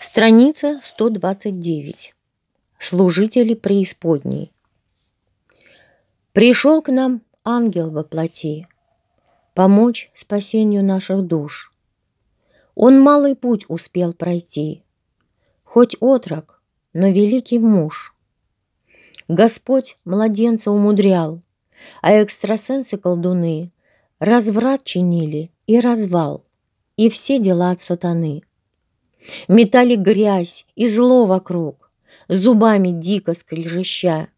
Страница 129. Служители преисподней. «Пришел к нам ангел во плоти, помочь спасению наших душ. Он малый путь успел пройти, хоть отрок, но великий муж. Господь младенца умудрял, а экстрасенсы-колдуны разврат чинили и развал, и все дела от сатаны метали грязь и зло вокруг, зубами дико скрежеща,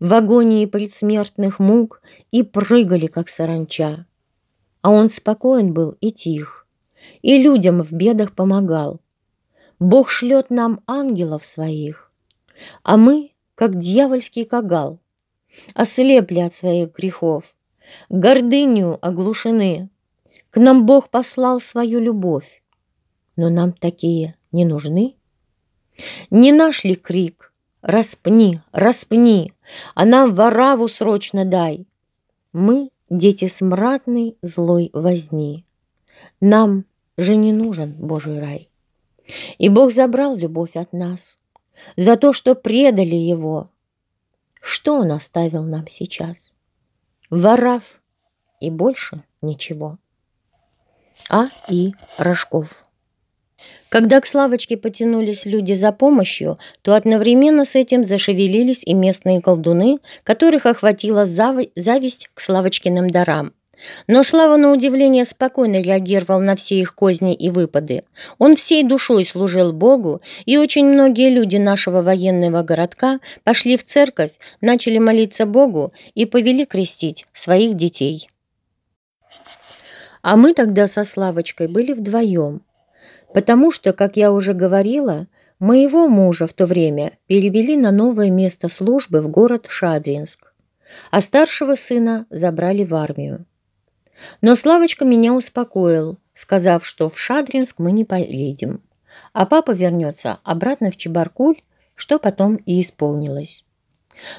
в агонии предсмертных мук и прыгали, как саранча. А он спокоен был и тих, и людям в бедах помогал. Бог шлет нам ангелов своих, а мы, как дьявольский кагал, ослепли от своих грехов, гордыню оглушены. К нам Бог послал свою любовь, но нам такие не нужны. Не нашли крик «Распни, распни, а нам вораву срочно дай!» Мы – дети смрадной злой возни. Нам же не нужен Божий рай. И Бог забрал любовь от нас за то, что предали Его. Что Он оставил нам сейчас? Ворав и больше ничего. А. И. Рожков. Когда к Славочке потянулись люди за помощью, то одновременно с этим зашевелились и местные колдуны, которых охватила зав... зависть к Славочкиным дарам. Но Слава, на удивление, спокойно реагировал на все их козни и выпады. Он всей душой служил Богу, и очень многие люди нашего военного городка пошли в церковь, начали молиться Богу и повели крестить своих детей. А мы тогда со Славочкой были вдвоем. Потому что, как я уже говорила, моего мужа в то время перевели на новое место службы в город Шадринск, а старшего сына забрали в армию. Но Славочка меня успокоил, сказав, что в Шадринск мы не поедем, а папа вернется обратно в Чебаркуль, что потом и исполнилось.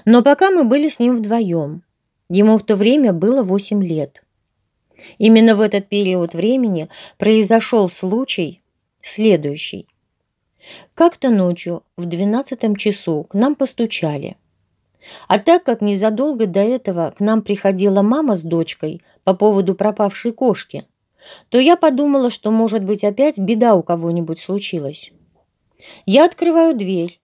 Но пока мы были с ним вдвоем, ему в то время было 8 лет. Именно в этот период времени произошел случай, следующий. Как-то ночью в двенадцатом часу к нам постучали. А так как незадолго до этого к нам приходила мама с дочкой по поводу пропавшей кошки, то я подумала, что, может быть, опять беда у кого-нибудь случилась. Я открываю дверь,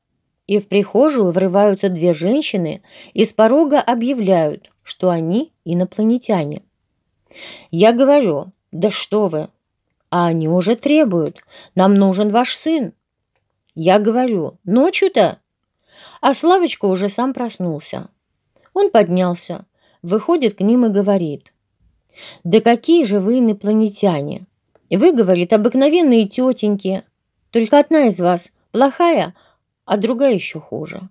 и в прихожую врываются две женщины и с порога объявляют, что они инопланетяне. Я говорю, да что вы, а они уже требуют. Нам нужен ваш сын. Я говорю, ночью-то? А Славочка уже сам проснулся. Он поднялся, выходит к ним и говорит. Да какие же вы инопланетяне? Вы, говорит, обыкновенные тетеньки. Только одна из вас плохая, а другая еще хуже.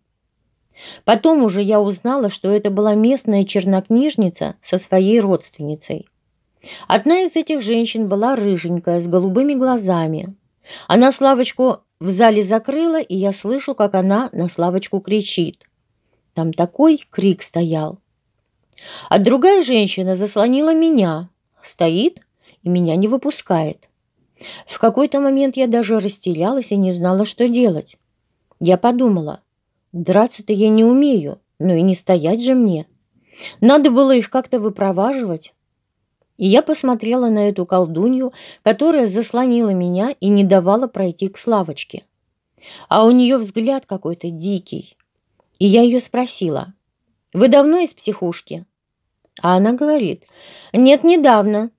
Потом уже я узнала, что это была местная чернокнижница со своей родственницей. Одна из этих женщин была рыженькая, с голубыми глазами. Она Славочку в зале закрыла, и я слышу, как она на Славочку кричит. Там такой крик стоял. А другая женщина заслонила меня, стоит и меня не выпускает. В какой-то момент я даже растерялась и не знала, что делать. Я подумала, драться-то я не умею, но и не стоять же мне. Надо было их как-то выпроваживать, и я посмотрела на эту колдунью, которая заслонила меня и не давала пройти к Славочке. А у нее взгляд какой-то дикий. И я ее спросила, «Вы давно из психушки?» А она говорит, «Нет, недавно».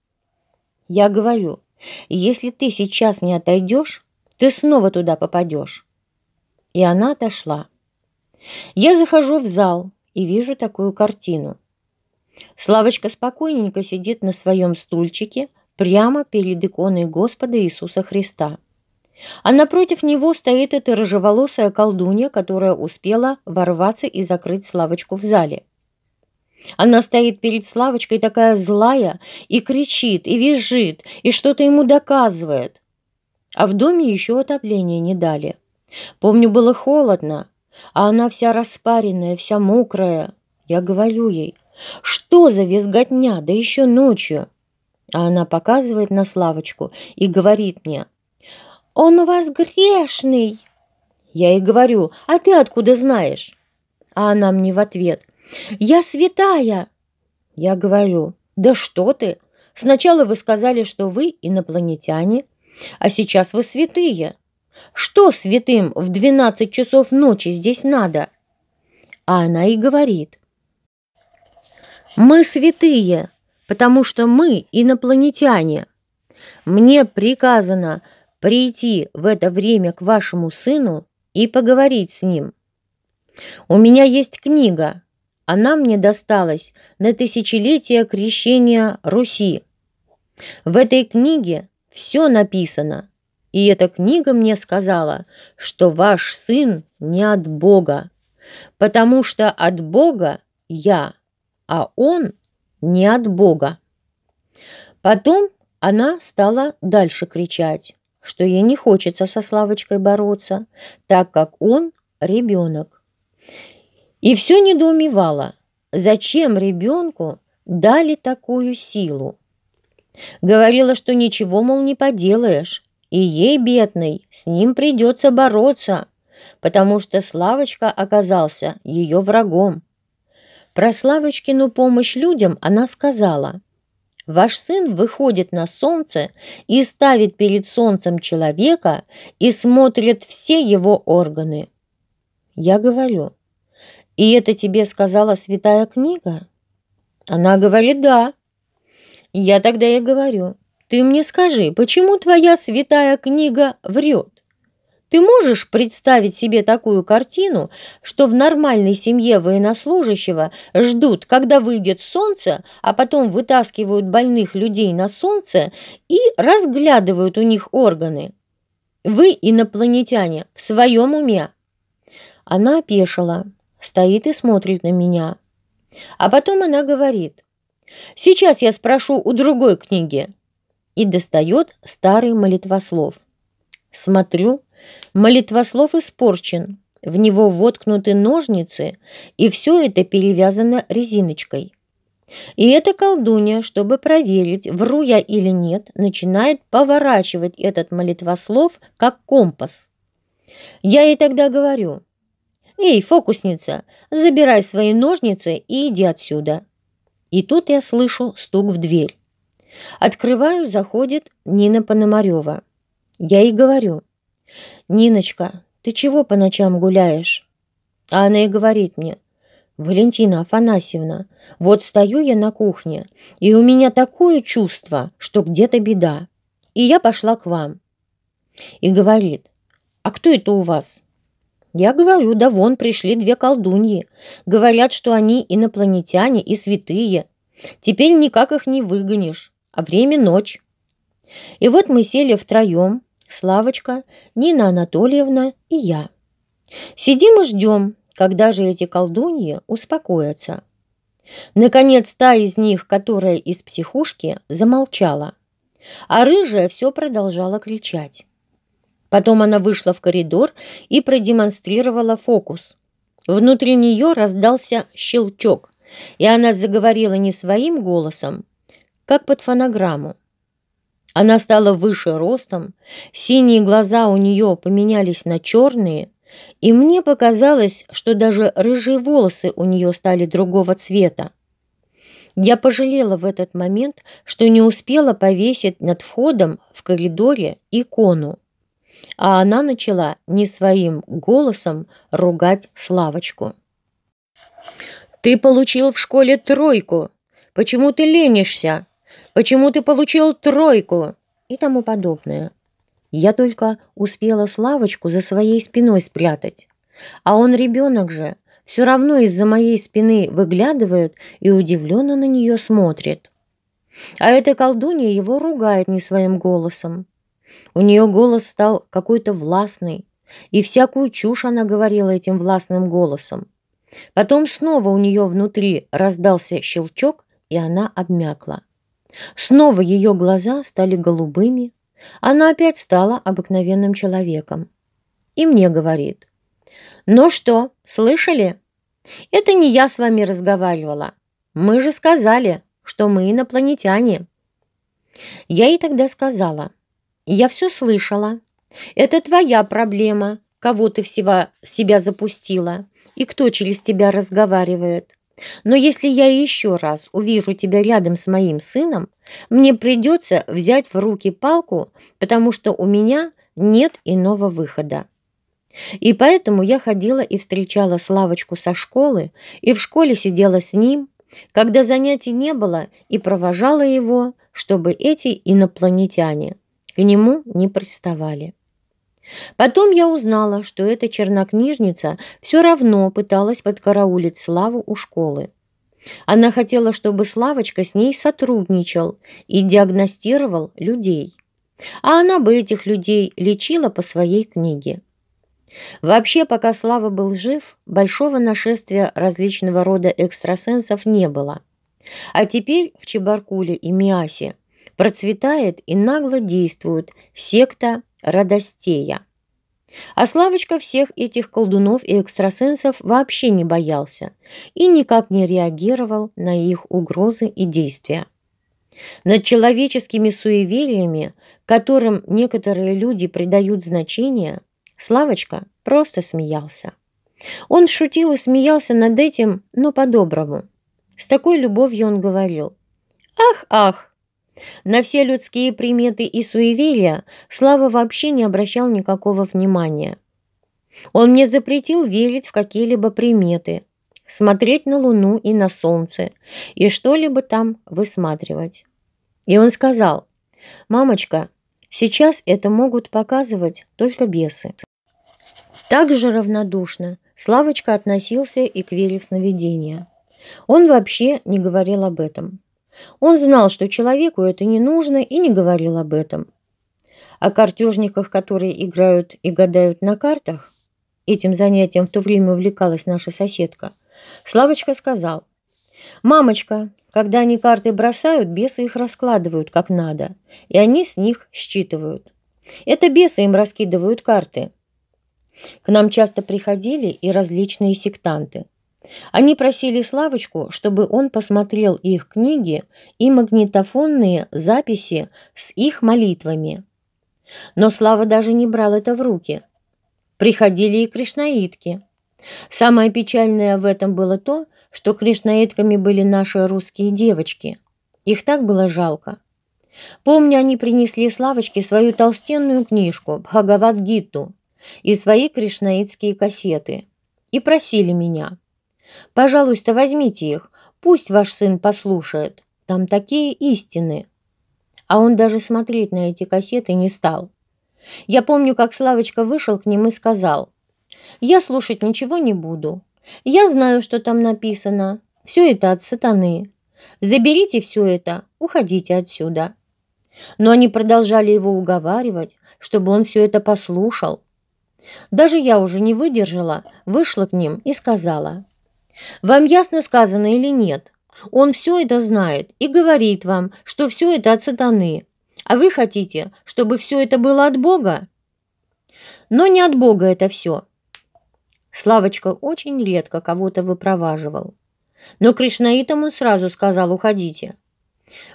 Я говорю, «Если ты сейчас не отойдешь, ты снова туда попадешь». И она отошла. Я захожу в зал и вижу такую картину – Славочка спокойненько сидит на своем стульчике прямо перед иконой Господа Иисуса Христа. А напротив него стоит эта рыжеволосая колдунья, которая успела ворваться и закрыть Славочку в зале. Она стоит перед Славочкой такая злая и кричит, и визжит, и что-то ему доказывает. А в доме еще отопление не дали. Помню, было холодно, а она вся распаренная, вся мокрая. Я говорю ей – что за визготня, да еще ночью? А она показывает на Славочку и говорит мне, «Он у вас грешный!» Я ей говорю, «А ты откуда знаешь?» А она мне в ответ, «Я святая!» Я говорю, «Да что ты! Сначала вы сказали, что вы инопланетяне, а сейчас вы святые. Что святым в 12 часов ночи здесь надо?» А она и говорит, мы святые, потому что мы инопланетяне. Мне приказано прийти в это время к вашему сыну и поговорить с ним. У меня есть книга. Она мне досталась на тысячелетие крещения Руси. В этой книге все написано. И эта книга мне сказала, что ваш сын не от Бога, потому что от Бога я – а он не от Бога. Потом она стала дальше кричать, что ей не хочется со Славочкой бороться, так как он ребенок. И все недоумевала, зачем ребенку дали такую силу. Говорила, что ничего, мол, не поделаешь, и ей, бедной, с ним придется бороться, потому что Славочка оказался ее врагом. Про Славочкину помощь людям она сказала. «Ваш сын выходит на солнце и ставит перед солнцем человека и смотрит все его органы». Я говорю, «И это тебе сказала святая книга?» Она говорит, «Да». Я тогда и говорю, «Ты мне скажи, почему твоя святая книга врет?» Ты можешь представить себе такую картину, что в нормальной семье военнослужащего ждут, когда выйдет солнце, а потом вытаскивают больных людей на солнце и разглядывают у них органы? Вы, инопланетяне, в своем уме. Она опешила, стоит и смотрит на меня. А потом она говорит, «Сейчас я спрошу у другой книги». И достает старый молитвослов. Смотрю Молитвослов испорчен, в него воткнуты ножницы, и все это перевязано резиночкой. И эта колдунья, чтобы проверить, вру я или нет, начинает поворачивать этот молитвослов как компас. Я ей тогда говорю, «Эй, фокусница, забирай свои ножницы и иди отсюда». И тут я слышу стук в дверь. Открываю, заходит Нина Пономарева. Я ей говорю, «Ниночка, ты чего по ночам гуляешь?» А она и говорит мне, «Валентина Афанасьевна, вот стою я на кухне, и у меня такое чувство, что где-то беда. И я пошла к вам». И говорит, «А кто это у вас?» Я говорю, да вон пришли две колдуньи. Говорят, что они инопланетяне и святые. Теперь никак их не выгонишь, а время ночь. И вот мы сели втроем, Славочка, Нина Анатольевна и я. Сидим и ждем, когда же эти колдуньи успокоятся. Наконец, та из них, которая из психушки, замолчала, а рыжая все продолжала кричать. Потом она вышла в коридор и продемонстрировала фокус. Внутри нее раздался щелчок, и она заговорила не своим голосом, как под фонограмму, она стала выше ростом, синие глаза у нее поменялись на черные, и мне показалось, что даже рыжие волосы у нее стали другого цвета. Я пожалела в этот момент, что не успела повесить над входом в коридоре икону. А она начала не своим голосом ругать Славочку. «Ты получил в школе тройку! Почему ты ленишься?» Почему ты получил тройку?» и тому подобное. Я только успела Славочку за своей спиной спрятать. А он ребенок же, все равно из-за моей спины выглядывает и удивленно на нее смотрит. А эта колдунья его ругает не своим голосом. У нее голос стал какой-то властный, и всякую чушь она говорила этим властным голосом. Потом снова у нее внутри раздался щелчок, и она обмякла. Снова ее глаза стали голубыми. Она опять стала обыкновенным человеком. И мне говорит. «Ну что, слышали? Это не я с вами разговаривала. Мы же сказали, что мы инопланетяне». Я ей тогда сказала. «Я все слышала. Это твоя проблема, кого ты всего себя запустила и кто через тебя разговаривает. Но если я еще раз увижу тебя рядом с моим сыном, мне придется взять в руки палку, потому что у меня нет иного выхода. И поэтому я ходила и встречала Славочку со школы, и в школе сидела с ним, когда занятий не было, и провожала его, чтобы эти инопланетяне к нему не приставали. Потом я узнала, что эта чернокнижница все равно пыталась подкараулить Славу у школы. Она хотела, чтобы Славочка с ней сотрудничал и диагностировал людей. А она бы этих людей лечила по своей книге. Вообще, пока Слава был жив, большого нашествия различного рода экстрасенсов не было. А теперь в Чебаркуле и Миасе процветает и нагло действует секта Радостея. А Славочка всех этих колдунов и экстрасенсов вообще не боялся и никак не реагировал на их угрозы и действия. Над человеческими суевериями, которым некоторые люди придают значение, Славочка просто смеялся. Он шутил и смеялся над этим, но по-доброму. С такой любовью он говорил. «Ах, ах, на все людские приметы и суеверия Слава вообще не обращал никакого внимания. Он мне запретил верить в какие-либо приметы, смотреть на луну и на солнце и что-либо там высматривать. И он сказал, «Мамочка, сейчас это могут показывать только бесы». Так же равнодушно Славочка относился и к вере в сновидения. Он вообще не говорил об этом. Он знал, что человеку это не нужно и не говорил об этом. О картежниках, которые играют и гадают на картах, этим занятием в то время увлекалась наша соседка, Славочка сказал, «Мамочка, когда они карты бросают, бесы их раскладывают как надо, и они с них считывают. Это бесы им раскидывают карты». К нам часто приходили и различные сектанты – они просили Славочку, чтобы он посмотрел их книги и магнитофонные записи с их молитвами. Но Слава даже не брал это в руки. Приходили и кришнаитки. Самое печальное в этом было то, что кришнаитками были наши русские девочки. Их так было жалко. Помню, они принесли Славочке свою толстенную книжку «Бхагавад-гиту» и свои кришнаитские кассеты и просили меня – Пожалуйста, возьмите их, пусть ваш сын послушает. Там такие истины. А он даже смотреть на эти кассеты не стал. Я помню, как Славочка вышел к ним и сказал, «Я слушать ничего не буду. Я знаю, что там написано. Все это от сатаны. Заберите все это, уходите отсюда». Но они продолжали его уговаривать, чтобы он все это послушал. Даже я уже не выдержала, вышла к ним и сказала, вам ясно сказано или нет? Он все это знает и говорит вам, что все это от сатаны. А вы хотите, чтобы все это было от Бога? Но не от Бога это все. Славочка очень редко кого-то выпроваживал. Но кришнаитам он сразу сказал «Уходите».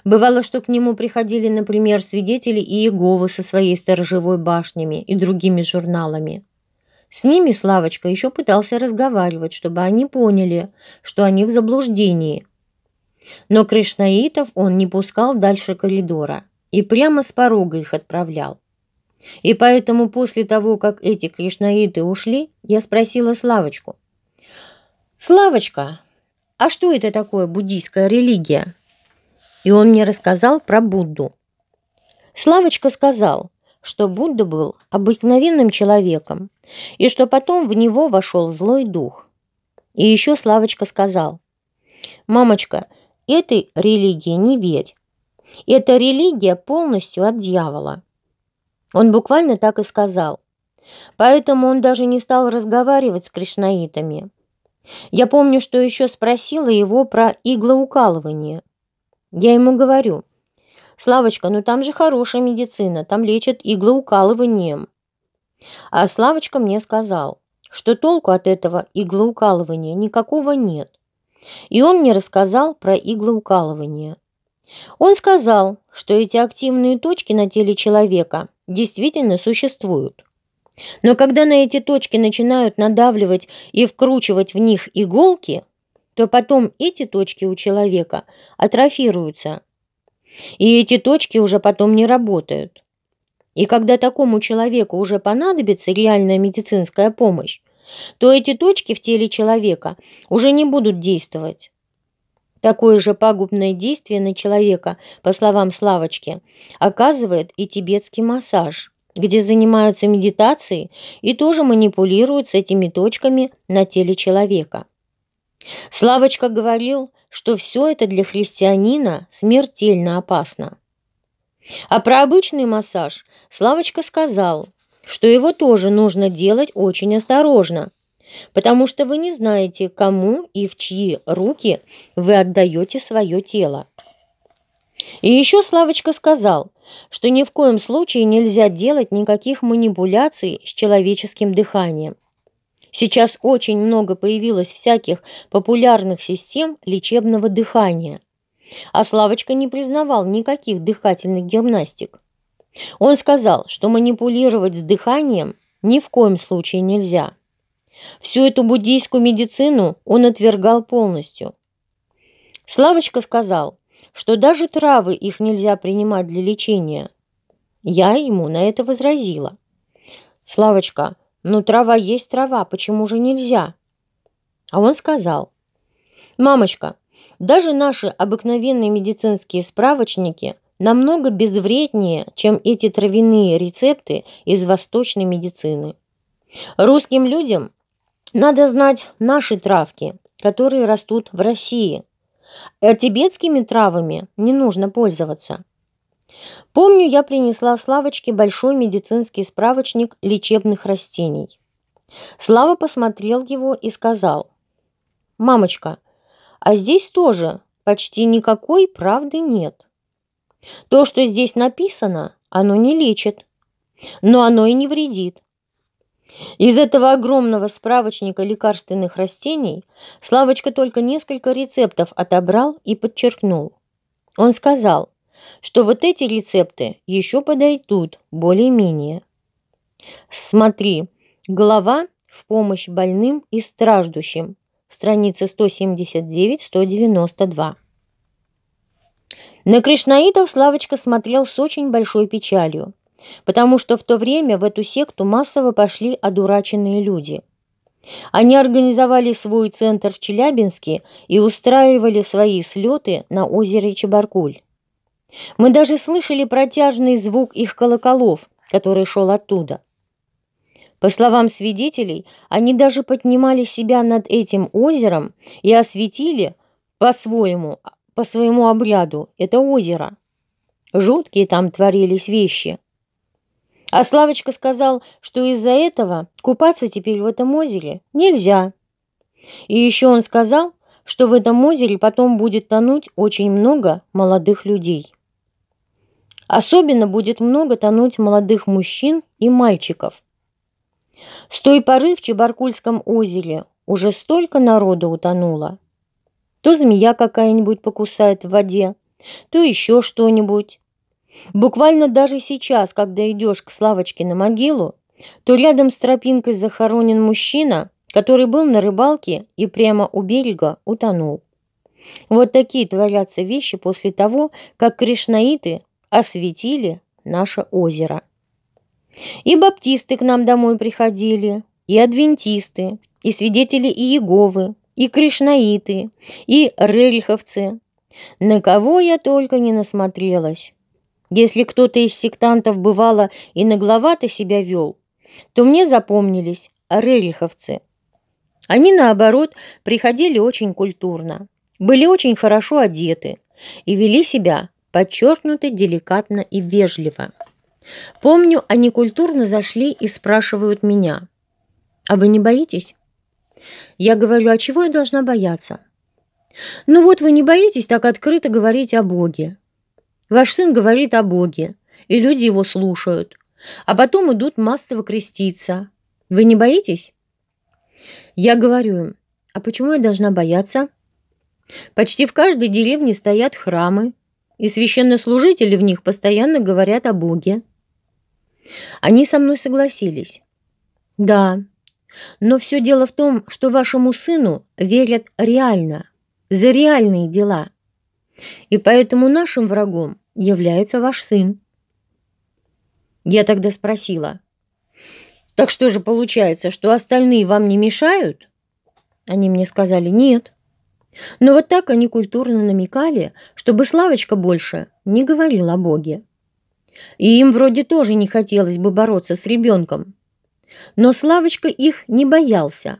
Бывало, что к нему приходили, например, свидетели Иеговы со своей сторожевой башнями и другими журналами. С ними Славочка еще пытался разговаривать, чтобы они поняли, что они в заблуждении. Но кришнаитов он не пускал дальше коридора и прямо с порога их отправлял. И поэтому после того, как эти кришнаиты ушли, я спросила Славочку. «Славочка, а что это такое буддийская религия?» И он мне рассказал про Будду. Славочка сказал – что Будда был обыкновенным человеком и что потом в него вошел злой дух. И еще Славочка сказал, «Мамочка, этой религии не верь. Эта религия полностью от дьявола». Он буквально так и сказал. Поэтому он даже не стал разговаривать с кришнаитами. Я помню, что еще спросила его про иглоукалывание. Я ему говорю – «Славочка, ну там же хорошая медицина, там лечат иглоукалыванием». А Славочка мне сказал, что толку от этого иглоукалывания никакого нет. И он мне рассказал про иглоукалывание. Он сказал, что эти активные точки на теле человека действительно существуют. Но когда на эти точки начинают надавливать и вкручивать в них иголки, то потом эти точки у человека атрофируются – и эти точки уже потом не работают. И когда такому человеку уже понадобится реальная медицинская помощь, то эти точки в теле человека уже не будут действовать. Такое же пагубное действие на человека, по словам Славочки, оказывает и тибетский массаж, где занимаются медитацией и тоже манипулируют с этими точками на теле человека. Славочка говорил, что все это для христианина смертельно опасно. А про обычный массаж Славочка сказал, что его тоже нужно делать очень осторожно, потому что вы не знаете, кому и в чьи руки вы отдаете свое тело. И еще Славочка сказал, что ни в коем случае нельзя делать никаких манипуляций с человеческим дыханием. Сейчас очень много появилось всяких популярных систем лечебного дыхания. А Славочка не признавал никаких дыхательных гимнастик. Он сказал, что манипулировать с дыханием ни в коем случае нельзя. Всю эту буддийскую медицину он отвергал полностью. Славочка сказал, что даже травы их нельзя принимать для лечения. Я ему на это возразила. «Славочка, «Ну, трава есть трава, почему же нельзя?» А он сказал, «Мамочка, даже наши обыкновенные медицинские справочники намного безвреднее, чем эти травяные рецепты из восточной медицины. Русским людям надо знать наши травки, которые растут в России, а тибетскими травами не нужно пользоваться». Помню, я принесла Славочке большой медицинский справочник лечебных растений. Слава посмотрел его и сказал, «Мамочка, а здесь тоже почти никакой правды нет. То, что здесь написано, оно не лечит, но оно и не вредит. Из этого огромного справочника лекарственных растений Славочка только несколько рецептов отобрал и подчеркнул. Он сказал, что вот эти рецепты еще подойдут более-менее. Смотри, глава «В помощь больным и страждущим», страница 179-192. На кришнаитов Славочка смотрел с очень большой печалью, потому что в то время в эту секту массово пошли одураченные люди. Они организовали свой центр в Челябинске и устраивали свои слеты на озере Чебаркуль. Мы даже слышали протяжный звук их колоколов, который шел оттуда. По словам свидетелей, они даже поднимали себя над этим озером и осветили по-своему, по своему обряду это озеро. Жуткие там творились вещи. А Славочка сказал, что из-за этого купаться теперь в этом озере нельзя. И еще он сказал, что в этом озере потом будет тонуть очень много молодых людей. Особенно будет много тонуть молодых мужчин и мальчиков. С той поры в Чебаркульском озере уже столько народа утонуло. То змея какая-нибудь покусает в воде, то еще что-нибудь. Буквально даже сейчас, когда идешь к Славочке на могилу, то рядом с тропинкой захоронен мужчина, который был на рыбалке и прямо у берега утонул. Вот такие творятся вещи после того, как кришнаиты осветили наше озеро. И баптисты к нам домой приходили, и адвентисты, и свидетели Иеговы, и кришнаиты, и рельховцы. На кого я только не насмотрелась. Если кто-то из сектантов бывало и нагловато себя вел, то мне запомнились рельховцы. Они, наоборот, приходили очень культурно, были очень хорошо одеты и вели себя подчеркнуты деликатно и вежливо. Помню, они культурно зашли и спрашивают меня. «А вы не боитесь?» Я говорю, «А чего я должна бояться?» «Ну вот вы не боитесь так открыто говорить о Боге. Ваш сын говорит о Боге, и люди его слушают, а потом идут массово креститься. Вы не боитесь?» Я говорю им, «А почему я должна бояться?» Почти в каждой деревне стоят храмы, и священнослужители в них постоянно говорят о Боге. Они со мной согласились. Да, но все дело в том, что вашему сыну верят реально, за реальные дела. И поэтому нашим врагом является ваш сын. Я тогда спросила. Так что же получается, что остальные вам не мешают? Они мне сказали нет. Но вот так они культурно намекали, чтобы Славочка больше не говорил о Боге. И им вроде тоже не хотелось бы бороться с ребенком. Но Славочка их не боялся.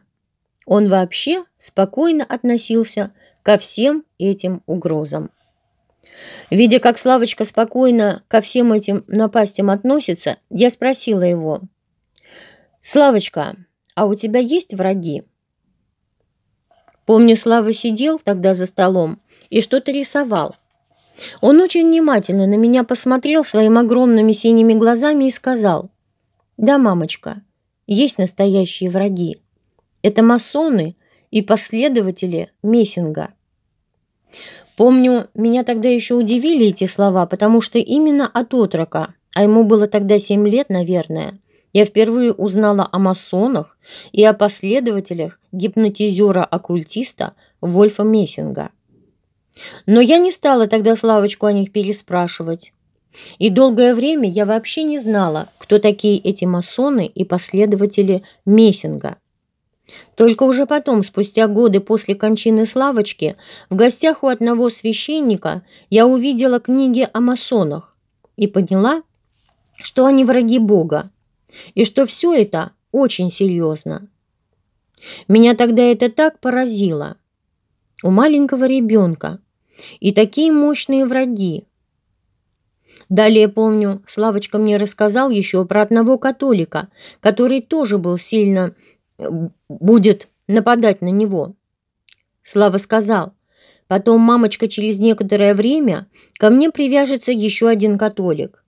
Он вообще спокойно относился ко всем этим угрозам. Видя, как Славочка спокойно ко всем этим напастям относится, я спросила его. «Славочка, а у тебя есть враги?» Помню, Слава сидел тогда за столом и что-то рисовал. Он очень внимательно на меня посмотрел своими огромными синими глазами и сказал, «Да, мамочка, есть настоящие враги. Это масоны и последователи Мессинга». Помню, меня тогда еще удивили эти слова, потому что именно от отрока, а ему было тогда 7 лет, наверное, я впервые узнала о масонах и о последователях гипнотизера-оккультиста Вольфа Мессинга. Но я не стала тогда Славочку о них переспрашивать. И долгое время я вообще не знала, кто такие эти масоны и последователи Мессинга. Только уже потом, спустя годы после кончины Славочки, в гостях у одного священника я увидела книги о масонах и поняла, что они враги Бога, и что все это очень серьезно. Меня тогда это так поразило. У маленького ребенка и такие мощные враги. Далее, помню, Славочка мне рассказал еще про одного католика, который тоже был сильно... Э, будет нападать на него. Слава сказал, потом мамочка через некоторое время ко мне привяжется еще один католик.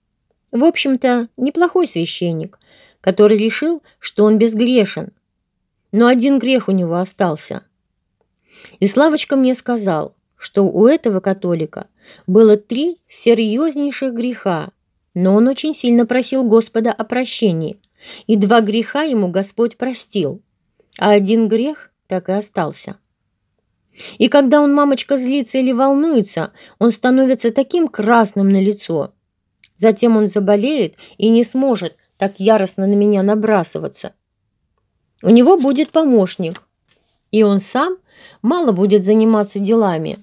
В общем-то, неплохой священник, который решил, что он безгрешен. Но один грех у него остался. И Славочка мне сказал, что у этого католика было три серьезнейших греха, но он очень сильно просил Господа о прощении, и два греха ему Господь простил, а один грех так и остался. И когда он, мамочка, злится или волнуется, он становится таким красным на лицо. Затем он заболеет и не сможет так яростно на меня набрасываться. У него будет помощник, и он сам мало будет заниматься делами,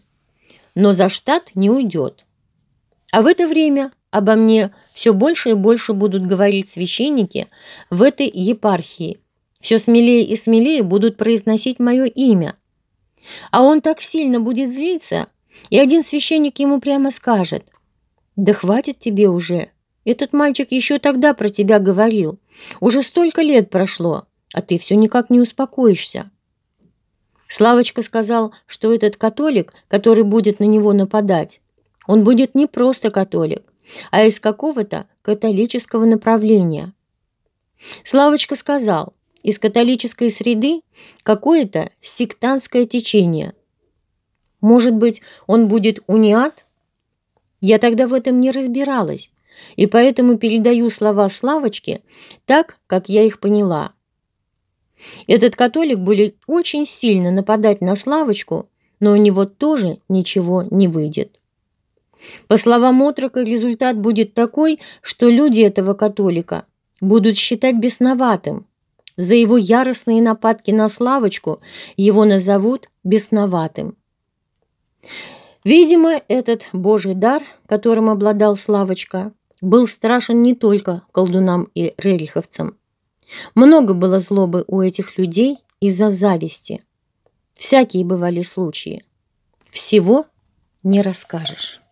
но за штат не уйдет. А в это время обо мне все больше и больше будут говорить священники в этой епархии. Все смелее и смелее будут произносить мое имя. А он так сильно будет злиться, и один священник ему прямо скажет, «Да хватит тебе уже, этот мальчик еще тогда про тебя говорил. Уже столько лет прошло, а ты все никак не успокоишься. Славочка сказал, что этот католик, который будет на него нападать, он будет не просто католик, а из какого-то католического направления. Славочка сказал, из католической среды какое-то сектантское течение. Может быть, он будет униат? Я тогда в этом не разбиралась, и поэтому передаю слова Славочке так, как я их поняла. Этот католик будет очень сильно нападать на Славочку, но у него тоже ничего не выйдет. По словам Отрока, результат будет такой, что люди этого католика будут считать бесноватым. За его яростные нападки на Славочку его назовут бесноватым. Видимо, этот божий дар, которым обладал Славочка, был страшен не только колдунам и рериховцам. Много было злобы у этих людей из-за зависти. Всякие бывали случаи. Всего не расскажешь.